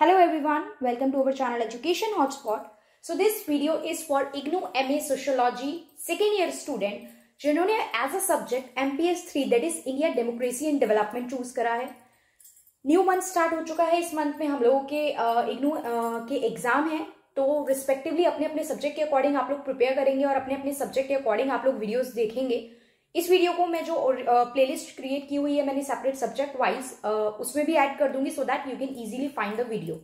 Hello everyone, welcome to our channel Education Hotspot. So this video is for IGNU MA Sociology second year student जिन्होंने as a subject MPS 3 that is India Democracy and Development choose करा है new month start हो चुका है इस month में हम लोगों के इग्नू के एग्जाम हैं तो रिस्पेक्टिवली अपने अपने सब्जेक्ट के अकॉर्डिंग आप लोग प्रिपेयर करेंगे और अपने अपने सब्जेक्ट के अकॉर्डिंग आप लोग वीडियोस देखेंगे इस वीडियो को मैं जो प्लेलिस्ट क्रिएट की हुई है मैंने सेपरेट सब्जेक्ट वाइज उसमें भी ऐड कर दूंगी so that you can easily find the video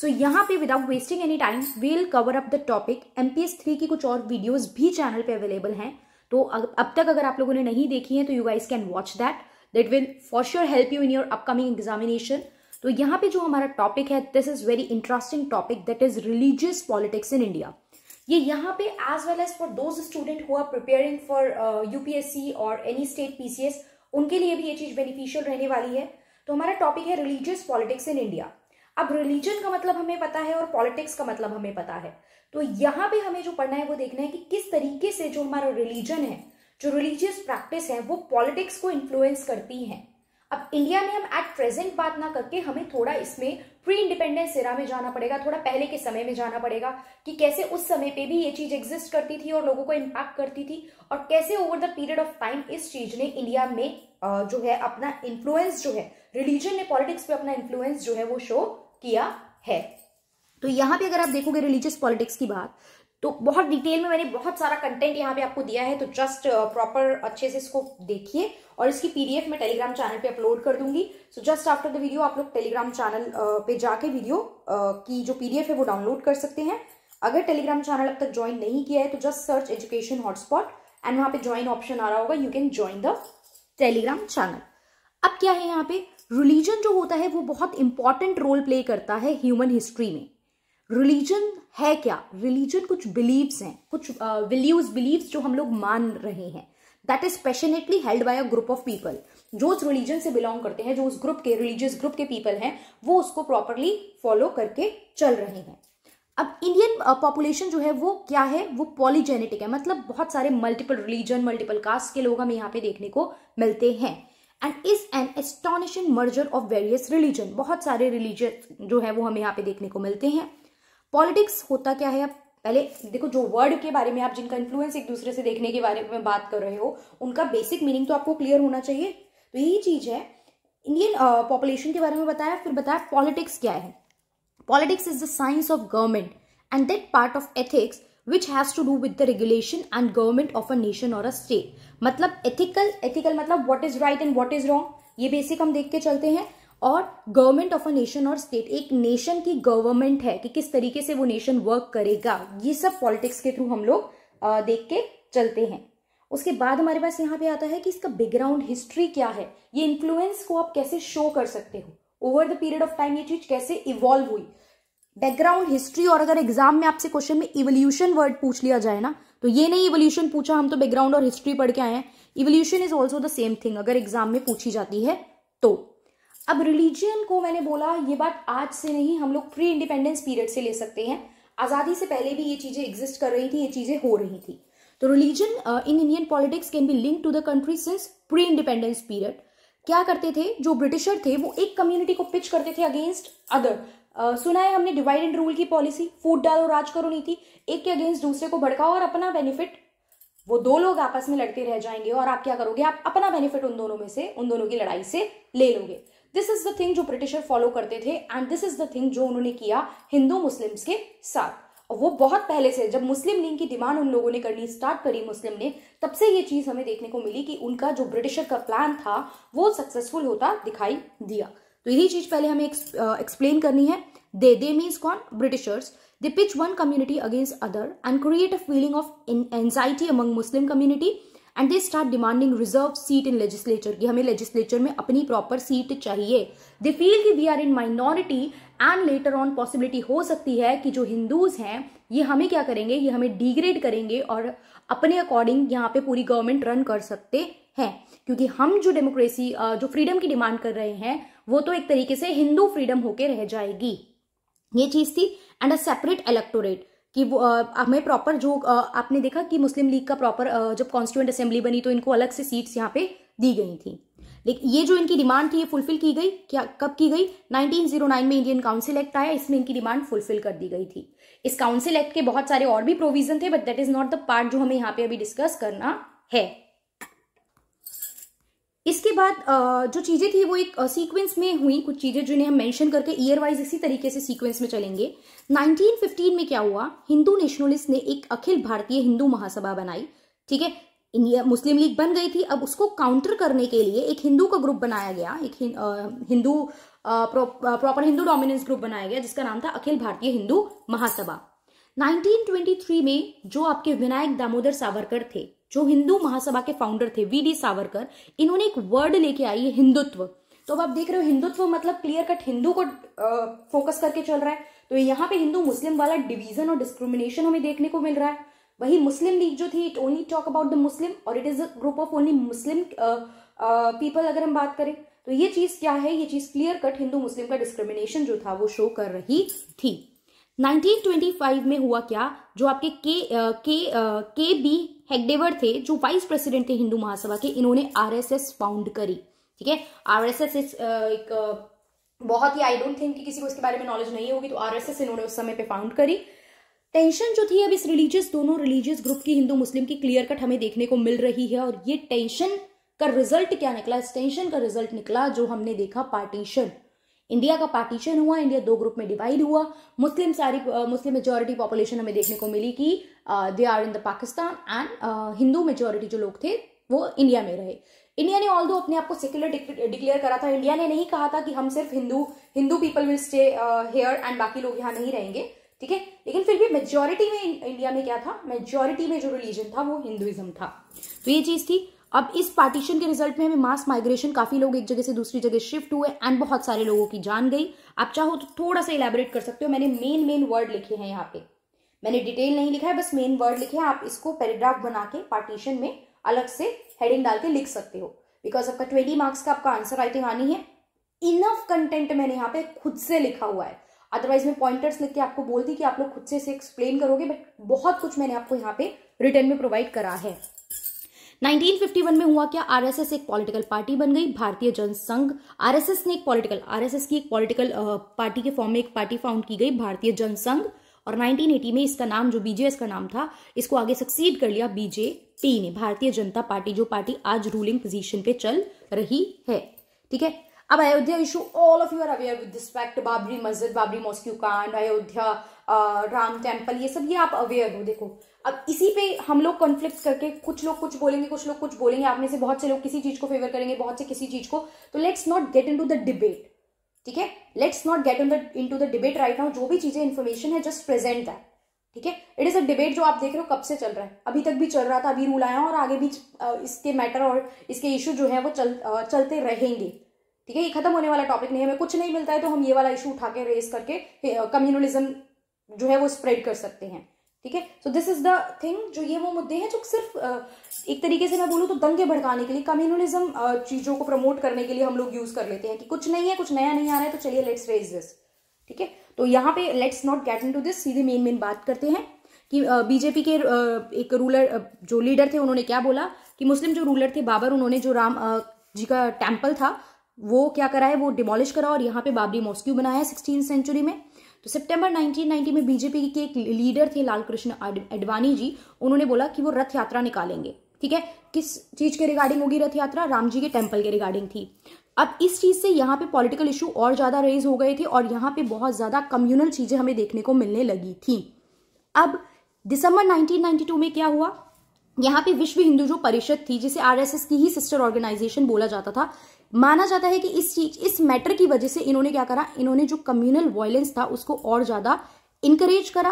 so यहाँ पे without wasting any time we'll cover up the topic MPS three की कुछ और वीडियोज भी चैनल पे अवेलेबल हैं तो अब तक अगर आप लोगों ने नहीं देखी है तो you guys can watch that that will for sure help you in your upcoming examination तो यहाँ पे जो हमारा टॉपिक है this is very interesting topic that is religious politics in India ये यहाँ पे as well as for those student who preparing for UPSC और एनी स्टेट पीसीएस उनके लिए भी ये चीज़ बेनिफिशियल रहने वाली है तो हमारा टॉपिक है रिलीजियस पॉलिटिक्स इन इंडिया अब रिलीजन का मतलब हमें पता है और पॉलिटिक्स का मतलब हमें पता है तो यहाँ पे हमें जो पढ़ना है वो देखना है कि किस तरीके से जो हमारा रिलीजन है जो रिलीजियस प्रैक्टिस है वो पॉलिटिक्स को इन्फ्लुएंस करती है अब इंडिया में हम एट प्रेजेंट बात ना करके हमें थोड़ा इसमें प्री इंडिपेंडेंस सिरा में जाना पड़ेगा थोड़ा पहले के समय में जाना पड़ेगा कि कैसे उस समय पे भी ये चीज एग्जिस्ट करती थी और लोगों को इम्पैक्ट करती थी और कैसे over the period of time इस चीज ने इंडिया में जो है अपना इन्फ्लुएंस जो है रिलीजन ने पॉलिटिक्स पे अपना इन्फ्लुएंस जो है वो शो किया है तो यहां पे अगर आप देखोगे रिलीजियस पॉलिटिक्स की बात तो बहुत डिटेल में मैंने बहुत सारा कंटेंट यहाँ पे आपको दिया है तो जस्ट प्रॉपर uh, अच्छे से इसको देखिए और इसकी पीडीएफ मैं टेलीग्राम चैनल पे अपलोड कर दूंगी so just after the video आप लोग टेलीग्राम चैनल uh, पे जाके वीडियो uh, की जो पीडीएफ है वो डाउनलोड कर सकते हैं अगर टेलीग्राम चैनल अब तक ज्वाइन नहीं किया है तो just search Education Hotspot and वहां पर ज्वाइन ऑप्शन आ रहा होगा you can join the Telegram channel अब क्या है यहाँ पे रिलीजन जो होता है वो बहुत इंपॉर्टेंट रोल प्ले करता है ह्यूमन हिस्ट्री में रिलीजन है क्या रिलीजन कुछ बिलीव्स हैं कुछ uh, बिलीव्स जो हम लोग मान रहे हैं that is passionately held by a group of people जो उस रिलीजन से बिलोंग करते हैं जो उस ग्रुप के रिलीजियस ग्रुप के पीपल हैं वो उसको प्रॉपरली फॉलो करके चल रहे हैं अब इंडियन पॉपुलेशन uh, जो है वो क्या है वो पॉलीजेनेटिक है मतलब बहुत सारे मल्टीपल रिलीजन मल्टीपल कास्ट के लोग हमें यहाँ पे देखने को मिलते हैं and is an astonishing merger of various religion बहुत सारे रिलीजन जो है वो हमें यहाँ पे देखने को मिलते हैं पॉलिटिक्स होता क्या है आप पहले देखो जो वर्ड के बारे में आप जिनका इन्फ्लुएंस एक दूसरे से देखने के बारे में बात कर रहे हो उनका बेसिक मीनिंग तो आपको क्लियर होना चाहिए तो यही चीज़ है इंडियन पॉपुलेशन uh, के बारे में बताया फिर बताया पॉलिटिक्स क्या है politics is the science of government and that part of ethics which has to do with the regulation and government of a nation और अ स्टेट मतलब एथिकल एथिकल मतलब what is right and what is wrong ये basic हम देख के चलते हैं और गवर्नमेंट ऑफ अ नेशन और स्टेट एक नेशन की गवर्नमेंट है कि किस तरीके से वो नेशन वर्क करेगा ये सब पॉलिटिक्स के थ्रू हम लोग देख के चलते हैं उसके बाद हमारे पास यहाँ पे आता है कि इसका बैकग्राउंड हिस्ट्री क्या है ये इन्फ्लुएंस को आप कैसे शो कर सकते हो over the period of time ये चीज कैसे इवॉल्व हुई बैकग्राउंड हिस्ट्री और अगर एग्जाम में आपसे क्वेश्चन में इवोल्यूशन वर्ड पूछ लिया जाए ना तो ये नहीं इवोल्यूशन पूछा हम तो बैकग्राउंड और हिस्ट्री पढ़ के आए हैं evolution is also the same thing अगर एग्जाम में पूछी जाती है तो अब रिलीजन को मैंने बोला ये बात आज से नहीं हम लोग प्री इंडिपेंडेंस पीरियड से ले सकते हैं आज़ादी से पहले भी ये चीज़ें एग्जिस्ट कर रही थी ये चीज़ें हो रही थी तो religion in Indian politics can be link to the country since pre independence period क्या करते थे जो ब्रिटिशर थे वो एक कम्युनिटी को पिच करते थे अगेंस्ट अदर uh, सुना है हमने डिवाइड एंड रूल की पॉलिसी फूड डालो राज करो नीति एक के अगेंस्ट दूसरे को भड़काओ और अपना बेनिफिट वो दो लोग आपस में लड़ते रह जाएंगे और आप क्या करोगे आप अपना बेनिफिट उन दोनों में से उन दोनों की लड़ाई से ले लोगे दिस इज द थिंग जो ब्रिटिशर फॉलो करते थे and this is the thing जो उन्होंने किया हिंदू मुस्लिम्स के साथ वो बहुत पहले से जब मुस्लिम लीग की डिमांड उन लोगों ने करनी स्टार्ट करी मुस्लिम ने तब से ये चीज हमें देखने को मिली कि उनका जो ब्रिटिशर का प्लान था वो सक्सेसफुल होता दिखाई दिया तो यही चीज पहले हमें एक्सप्लेन करनी है दे दे मीन्स कौन Britishers they pitch one community against other and create a feeling of anxiety among Muslim community and they start demanding reserve seat in legislature की हमें लेजिस्लेचर में अपनी प्रॉपर सीट चाहिए they feel की we are in minority and later on possibility हो सकती है कि जो हिंदूज हैं ये हमें क्या करेंगे ये हमें डिग्रेड करेंगे और अपने अकॉर्डिंग यहाँ पे पूरी गवर्नमेंट रन कर सकते हैं क्योंकि हम जो डेमोक्रेसी जो फ्रीडम की डिमांड कर रहे हैं वो तो एक तरीके से हिंदू फ्रीडम होके रह जाएगी ये चीज थी एंड अ सेपरेट इलेक्टोरेट कि वो हमें प्रॉपर जो आपने देखा कि मुस्लिम लीग का प्रॉपर जब कॉन्स्टिट्यूंट असेंबली बनी तो इनको अलग से सीट्स यहाँ पे दी गई थी लेकिन ये जो इनकी डिमांड थी ये फुलफिल की गई क्या कब की गई 1909 में इंडियन काउंसिल एक्ट आया इसमें इनकी डिमांड फुलफिल कर दी गई थी इस काउंसिल एक्ट के बहुत सारे और भी प्रोविजन थे but that is not the part जो हमें यहाँ पे अभी डिस्कस करना है इसके बाद जो चीज़ें थी वो एक सीक्वेंस में हुई कुछ चीज़ें जिन्हें हम मेंशन करके ईयर वाइज इसी तरीके से सीक्वेंस में चलेंगे 1915 में क्या हुआ हिंदू नेशनलिस्ट ने एक अखिल भारतीय हिंदू महासभा बनाई ठीक है मुस्लिम लीग बन गई थी अब उसको काउंटर करने के लिए एक हिंदू का ग्रुप बनाया गया एक Hindu proper Hindu dominance group बनाया गया जिसका नाम था अखिल भारतीय हिंदू महासभा 1923 में जो आपके विनायक दामोदर सावरकर थे जो हिंदू महासभा के फाउंडर थे वी डी सावरकर इन्होंने एक वर्ड लेके आई है हिंदुत्व तो अब आप देख रहे हो हिंदुत्व मतलब क्लियर कट हिंदू को फोकस करके चल रहा है तो यहाँ पे हिंदू मुस्लिम वाला डिवीजन और डिस्क्रिमिनेशन हमें देखने को मिल रहा है वही मुस्लिम लीग जो थी it only talk about the Muslim और it is a group of only Muslim people अगर हम बात करें तो ये चीज क्या है ये चीज क्लियर कट हिंदू मुस्लिम का डिस्क्रिमिनेशन जो था वो शो कर रही थी 1925 में हुआ क्या जो आपके के के के बी हेगडेवर थे जो वाइस प्रेसिडेंट थे हिंदू महासभा के इन्होंने आरएसएस फाउंड करी ठीक है आरएसएस एक बहुत ही आई डोंट थिंक कि किसी को इसके बारे में नॉलेज नहीं होगी तो आरएसएस इन्होंने उस समय पे फाउंड करी टेंशन जो थी अब इस रिलीजियस दोनों रिलीजियस ग्रुप की हिंदू मुस्लिम की क्लियर कट हमें देखने को मिल रही है और ये टेंशन का रिजल्ट क्या निकला इस टेंशन का रिजल्ट निकला जो हमने देखा पार्टीशन इंडिया का पार्टीशन हुआ इंडिया दो ग्रुप में डिवाइड हुआ मुस्लिम सारी मुस्लिम मेजोरिटी पॉपुलेशन हमें देखने को मिली कि they are in the Pakistan and Hindu majority जो लोग थे वो इंडिया में रहे इंडिया ने ऑल दो अपने आप को सेक्युलर डिक्लेयर करा था इंडिया ने नहीं कहा था कि हम सिर्फ Hindu Hindu people will stay here and बाकी लोग यहाँ नहीं रहेंगे ठीक है लेकिन फिर भी मेजोरिटी में इंडिया में क्या था मेजोरिटी में जो रिलीजन था वो हिंदुइज्म था तो ये चीज थी अब इस पार्टीशन के रिजल्ट में हमें मास माइग्रेशन काफी लोग एक जगह से दूसरी जगह शिफ्ट हुए एंड बहुत सारे लोगों की जान गई आप चाहो तो थोड़ा सा इलेबोरेट कर सकते हो मैंने मेन मेन वर्ड लिखे हैं यहाँ पे मैंने डिटेल नहीं लिखा है बस मेन वर्ड लिखे हैं आप इसको पैराग्राफ बना के पार्टीशन में अलग से हेडिंग डाल के लिख सकते हो बिकॉज आपका ट्वेंटी मार्क्स का आपका आंसर राइटिंग आनी है इनफ कंटेंट मैंने यहाँ पे खुद से लिखा हुआ है अदरवाइज मैं पॉइंटर्स लिख के आपको बोलती कि आप लोग खुद से इसे एक्सप्लेन करोगे बट बहुत कुछ मैंने आपको यहाँ पे रिटर्न में प्रोवाइड करा है 1951 में हुआ क्या आरएसएस एक पॉलिटिकल पार्टी बन गई भारतीय जनसंघ आरएसएस ने एक पॉलिटिकल आरएसएस की एक पॉलिटिकल पार्टी के फॉर्म में एक पार्टी फाउंड की गई भारतीय जनसंघ और 1980 में इसका नाम जो बीजेएस का नाम था इसको आगे सक्सीड कर लिया बीजेपी ने भारतीय जनता पार्टी जो पार्टी आज रूलिंग पोजिशन पे चल रही है ठीक है अब Ayodhya issue all of you are aware with respect Babri Masjid Babri mosque कांड अयोध्या राम टेम्पल ये सब ये आप अवेयर हो देखो अब इसी पे हम लोग कॉन्फ्लिक्ट करके कुछ लोग कुछ बोलेंगे कुछ लोग कुछ बोलेंगे आप में से बहुत से लोग किसी चीज को फेवर करेंगे बहुत से किसी चीज को तो let's not get into the debate ठीक है let's not get in the into the debate right now जो भी चीजें इन्फॉर्मेशन है जस्ट प्रेजेंट है ठीक है इट इज अ डिबेट जो आप देख रहे हो कब से चल रहा है अभी तक भी चल रहा था अभी रूल आया और आगे भी इसके मैटर और इसके इश्यू जो है वो चल चलते रहेंगे ठीक है ये खत्म होने वाला टॉपिक नहीं है हमें कुछ नहीं मिलता है तो हम ये वाला इशू उठा के रेस करके कम्युनलिज्म जो है वो स्प्रेड कर सकते हैं ठीक है so this is the thing जो ये वो मुद्दे हैं जो सिर्फ एक तरीके से मैं बोलूँ तो दंगे भड़काने के लिए कम्युनलिज्म चीज़ों को प्रमोट करने के लिए हम लोग यूज़ कर लेते हैं कि कुछ नहीं है कुछ नया नहीं आ रहा है तो चलिए लेट्स रेज दिस ठीक है तो यहाँ पे let's not get into this सीधे मेन मेन बात करते हैं कि बीजेपी के एक रूलर जो लीडर थे उन्होंने क्या बोला कि मुस्लिम जो रूलर थे बाबर उन्होंने जो राम जी का टेम्पल था वो क्या करा है वो डिमोलिश करा और यहाँ पे बाबरी मॉस्क्यू बनाया है सिक्सटीन सेंचुरी में तो सितंबर 1990 में बीजेपी के एक लीडर थे लालकृष्ण अडवाणी जी उन्होंने बोला कि वो रथ यात्रा निकालेंगे ठीक है किस चीज के रिगार्डिंग होगी रथ यात्रा राम जी के टेम्पल के रिगार्डिंग थी अब इस चीज से यहाँ पे पॉलिटिकल इशू और ज्यादा रेज हो गए थे और यहाँ पे बहुत ज्यादा कम्युनल चीजें हमें देखने को मिलने लगी थी अब दिसंबर 1992 में क्या हुआ यहाँ पे विश्व हिंदू जो परिषद थी जिसे आरएसएस की ही सिस्टर ऑर्गेनाइजेशन बोला जाता था माना जाता है कि इस चीज इस मैटर की वजह से इन्होंने क्या करा इन्होंने जो कम्युनल वायलेंस था उसको और ज्यादा इंकरेज करा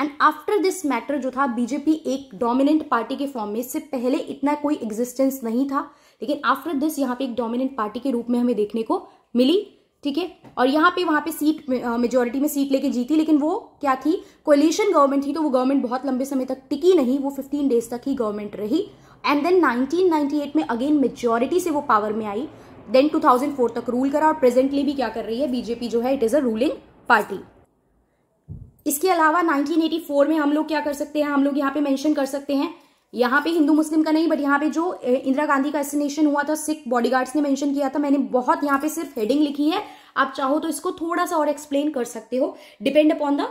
एंड आफ्टर दिस मैटर जो था बीजेपी एक डोमिनेंट पार्टी के फॉर्म में इससे पहले इतना कोई एग्जिस्टेंस नहीं था लेकिन आफ्टर दिस यहाँ पे एक डोमिनेंट पार्टी के रूप में हमें देखने को मिली ठीक है और यहाँ पे वहाँ पे सीट मेजोरिटी में सीट लेके जीती लेकिन वो क्या थी कोलिशन गवर्नमेंट थी तो वो गवर्नमेंट बहुत लंबे समय तक टिकी नहीं वो 15 डेज तक ही गवर्नमेंट रही एंड देन 1998 में अगेन मेजोरिटी से वो पावर में आई देन 2004 तक रूल करा और प्रेजेंटली भी क्या कर रही है बीजेपी जो है it is a ruling party इसके अलावा 1984 में हम लोग क्या कर सकते हैं हम लोग यहाँ पे मेंशन कर सकते हैं यहाँ पे हिंदू मुस्लिम का नहीं बट यहाँ पे जो इंदिरा गांधी का एसिनेशन हुआ था सिख बॉडीगार्ड्स ने मेंशन किया था मैंने बहुत यहाँ पे सिर्फ हेडिंग लिखी है आप चाहो तो इसको थोड़ा सा और एक्सप्लेन कर सकते हो डिपेंड अपॉन द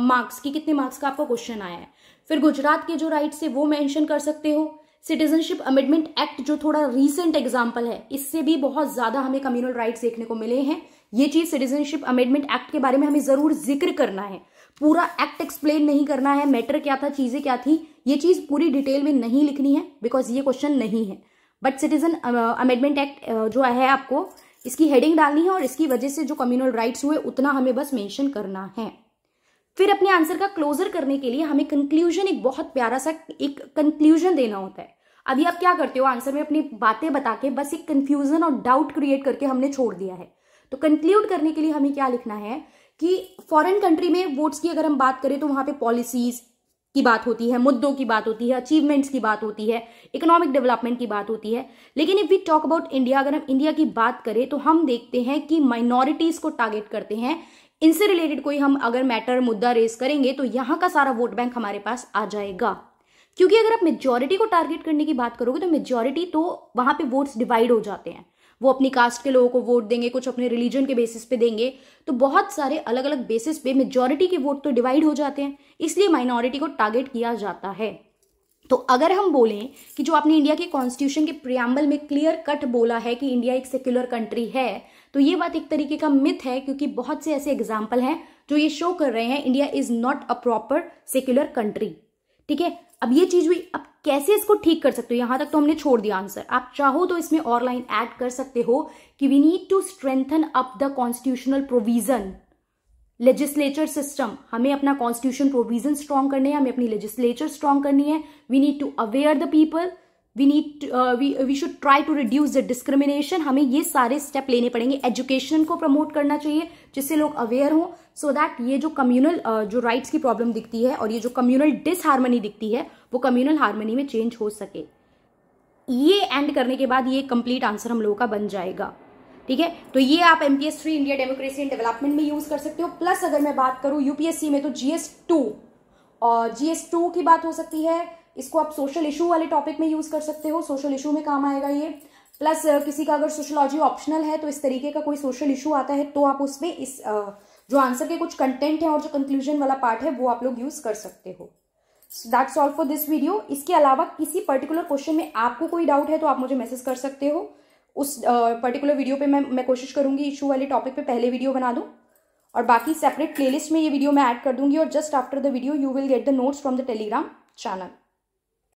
मार्क्स कि कितने मार्क्स का आपका क्वेश्चन आया है फिर गुजरात के जो राइट्स है वो मैंशन कर सकते हो सिटीजनशिप अमेंडमेंट एक्ट जो थोड़ा रिसेंट एग्जाम्पल है इससे भी बहुत ज्यादा हमें कम्यूनल राइट्स देखने को मिले हैं ये चीज सिटीजनशिप अमेंडमेंट एक्ट के बारे में हमें जरूर जिक्र करना है पूरा एक्ट एक्सप्लेन नहीं करना है मैटर क्या था चीज़ें क्या थी ये चीज़ पूरी डिटेल में नहीं लिखनी है बिकॉज ये क्वेश्चन नहीं है बट सिटीजन अमेंडमेंट एक्ट जो है आपको इसकी हेडिंग डालनी है और इसकी वजह से जो कम्युनल राइट्स हुए उतना हमें बस मेंशन करना है फिर अपने आंसर का क्लोजर करने के लिए हमें कंक्लूजन एक बहुत प्यारा सा एक कंक्लूजन देना होता है अभी आप क्या करते हो आंसर में अपनी बातें बता के बस एक कंफ्यूजन और डाउट क्रिएट करके हमने छोड़ दिया है तो कंक्लूड करने के लिए हमें क्या लिखना है कि फॉरेन कंट्री में वोट्स की अगर हम बात करें तो वहां पे पॉलिसीज की बात होती है मुद्दों की बात होती है अचीवमेंट्स की बात होती है इकोनॉमिक डेवलपमेंट की बात होती है लेकिन if we talk about India अगर हम इंडिया की बात करें तो हम देखते हैं कि माइनॉरिटीज को टारगेट करते हैं इनसे रिलेटेड कोई हम अगर मैटर मुद्दा रेस करेंगे तो यहां का सारा वोट बैंक हमारे पास आ जाएगा क्योंकि अगर आप मेजोरिटी को टारगेट करने की बात करोगे तो मेजोरिटी तो वहां पे वोट्स डिवाइड हो जाते हैं वो अपनी कास्ट के लोगों को वोट देंगे कुछ अपने रिलीजन के बेसिस पे देंगे तो बहुत सारे अलग अलग बेसिस पे मेजोरिटी के वोट तो डिवाइड हो जाते हैं इसलिए माइनॉरिटी को टारगेट किया जाता है तो अगर हम बोलें कि जो आपने इंडिया के कॉन्स्टिट्यूशन के प्रियाम्बल में क्लियर कट बोला है कि इंडिया एक सेक्युलर कंट्री है तो ये बात एक तरीके का मिथ है क्योंकि बहुत से ऐसे एग्जाम्पल हैं जो ये शो कर रहे हैं India is not a proper secular country ठीक है अब ये चीज हुई अब कैसे इसको ठीक कर सकते हो यहां तक तो हमने छोड़ दिया आंसर आप चाहो तो इसमें और लाइन ऐड कर सकते हो कि we need to strengthen up the constitutional provision legislature system हमें अपना कॉन्स्टिट्यूशन प्रोविजन स्ट्रांग करने है हमें अपनी लेजिस्लेचर स्ट्रांग करनी है we need to aware the people we need we we should try to reduce the discrimination हमें ये सारे स्टेप लेने पड़ेंगे एजुकेशन को प्रमोट करना चाहिए जिससे लोग अवेयर हों सो दैट ये जो कम्युनल uh, जो राइट्स की प्रॉब्लम दिखती है और ये जो कम्युनल डिसहारमनी दिखती है वो कम्युनल हारमनी में चेंज हो सके ये एंड करने के बाद ये कंप्लीट आंसर हम लोगों का बन जाएगा ठीक है तो ये आप MPS three India democracy and development में यूज कर सकते हो प्लस अगर मैं बात करूँ यूपीएससी में तो जीएस टू और जीएस टू की बात हो सकती है इसको आप सोशल इशू वाले टॉपिक में यूज़ कर सकते हो सोशल इशू में काम आएगा ये प्लस किसी का अगर सोशलॉजी ऑप्शनल है तो इस तरीके का कोई सोशल इशू आता है तो आप उसमें इस जो आंसर के कुछ कंटेंट है और जो कंक्लूजन वाला पार्ट है वो आप लोग यूज़ कर सकते हो that's all for this video इसके अलावा किसी पर्टिकुलर क्वेश्चन में आपको कोई डाउट है तो आप मुझे मैसेज कर सकते हो उस पर्टिकुलर वीडियो पे मैं मैं कोशिश करूंगी इशू वाले टॉपिक पे पहले वीडियो बना दूं और बाकी सेपरेट प्लेलिस्ट में ये वीडियो मैं ऐड कर दूंगी और just after the video you will get the notes from the Telegram channel